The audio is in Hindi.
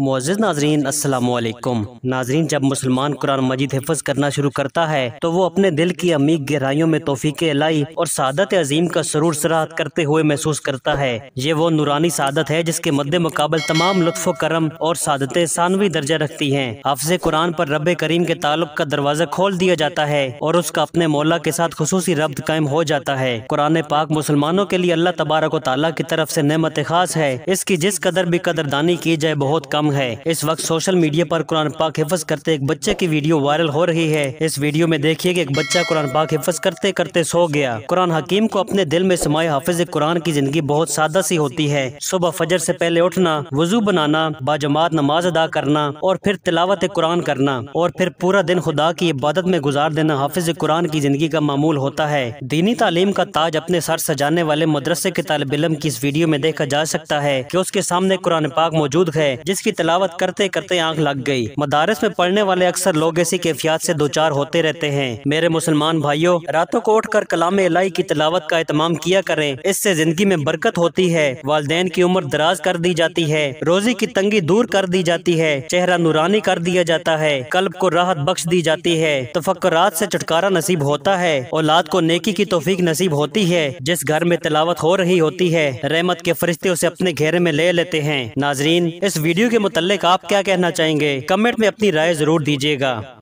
मोज़ नाजरीन असलकुम नाजरीन जब मुसलमान कुरान मजीद हिफज करना शुरू करता है तो वो अपने दिल की अमीक गहराइयों में तोफ़ी लाई और सादत अजीम का सरूर सराहत करते हुए महसूस करता है ये वो नूरानी सादत है जिसके मद्दे मुकाबल तमाम लुत्फ करम और सादतें सानवी दर्जा रखती हैं हफ्ज कुरान पर रब करीम के ताल्लुक का दरवाज़ा खोल दिया जाता है और उसका अपने मौला के साथ खसूस रब्त कायम हो जाता है कुरान पाक मुसलमानों के लिए अल्लाह तबारक वाली की तरफ से नमत खास है इसकी जिस कदर भी कदरदानी की जाए बहुत कम काम है इस वक्त सोशल मीडिया पर कुरान पाक हिफज करते एक बच्चे की वीडियो वायरल हो रही है इस वीडियो में देखिए कि एक बच्चा कुरान पाक हिफज करते करते सो गया कुरान हकीम को अपने दिल में समाये हाफिज कुरान की जिंदगी बहुत सादा सी होती है सुबह फजर ऐसी पहले उठना वजू बनाना बाजमात नमाज अदा करना और फिर तिलावत कुरान करना और फिर पूरा दिन खुदा की इबादत में गुजार देना हाफिज कुरान की जिंदगी का मामूल होता है दीनी तालीम का ताज अपने सर सजाने वाले मदरसे के तालब इलम की इस वीडियो में देखा जा सकता है कि उसके सामने कुरान पाक मौजूद है जिसकी की तलावत करते करते आंख लग गई मदारस में पढ़ने वाले अक्सर लोग ऐसी कैफियात से दो चार होते रहते हैं मेरे मुसलमान भाइयों रातों को उठ कर कलाम इलाही की तलावत का एहतमाम किया करें इससे जिंदगी में बरकत होती है वालदेन की उम्र दराज कर दी जाती है रोजी की तंगी दूर कर दी जाती है चेहरा नूरानी कर दिया जाता है कल्ब को राहत बख्श दी जाती है तफक्रात से छुटकारा नसीब होता है औलाद को नेकी की तोफीक नसीब होती है जिस घर में तलावत हो रही होती है रहमत के फरिश्ते उसे अपने घेरे में ले लेते हैं नाजरीन इस वीडियो के मुतल आप क्या कहना चाहेंगे कमेंट में अपनी राय जरूर दीजिएगा